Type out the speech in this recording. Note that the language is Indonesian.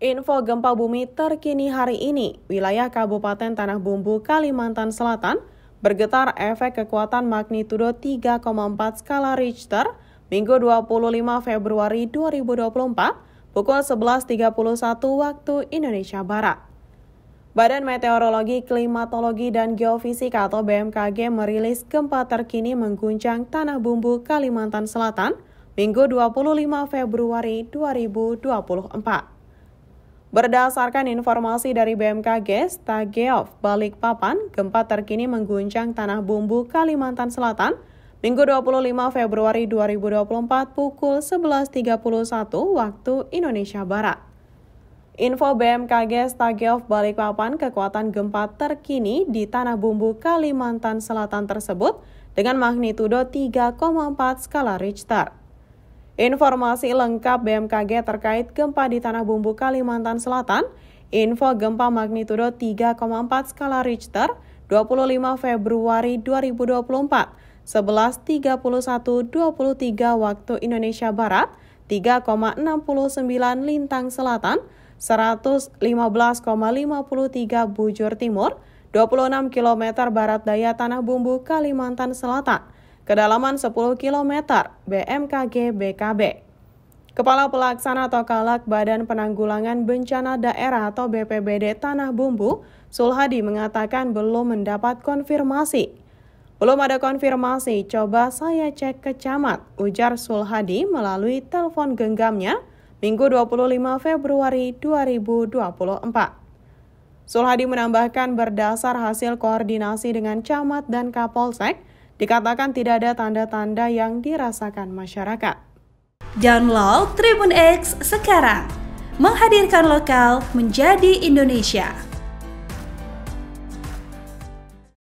Info gempa bumi terkini hari ini, wilayah Kabupaten Tanah Bumbu, Kalimantan Selatan, bergetar efek kekuatan magnitudo 3,4 skala Richter, Minggu 25 Februari 2024, pukul 11.31 waktu Indonesia Barat. Badan Meteorologi, Klimatologi, dan Geofisika atau BMKG merilis gempa terkini mengguncang Tanah Bumbu, Kalimantan Selatan, Minggu 25 Februari 2024. Berdasarkan informasi dari BMKG, Stageov Balikpapan, gempa terkini mengguncang Tanah Bumbu, Kalimantan Selatan, Minggu 25 Februari 2024 pukul 11.31 waktu Indonesia Barat. Info BMKG Stageov Balikpapan kekuatan gempa terkini di Tanah Bumbu, Kalimantan Selatan tersebut dengan magnitudo 3,4 skala Richter. Informasi lengkap BMKG terkait gempa di Tanah Bumbu Kalimantan Selatan, info gempa magnitudo 3,4 skala Richter 25 Februari 2024, 11.31.23 waktu Indonesia Barat, 3,69 lintang selatan, 115,53 bujur timur, 26 km barat daya Tanah Bumbu Kalimantan Selatan kedalaman 10 km BMKG BKB. Kepala Pelaksana atau Kalak Badan Penanggulangan Bencana Daerah atau BPBD Tanah Bumbu, Sulhadi mengatakan belum mendapat konfirmasi. Belum ada konfirmasi, coba saya cek ke camat, ujar Sulhadi melalui telepon genggamnya Minggu 25 Februari 2024. Sulhadi menambahkan berdasar hasil koordinasi dengan camat dan Kapolsek, Dikatakan tidak ada tanda-tanda yang dirasakan masyarakat. Download Tribun X sekarang, menghadirkan lokal menjadi Indonesia.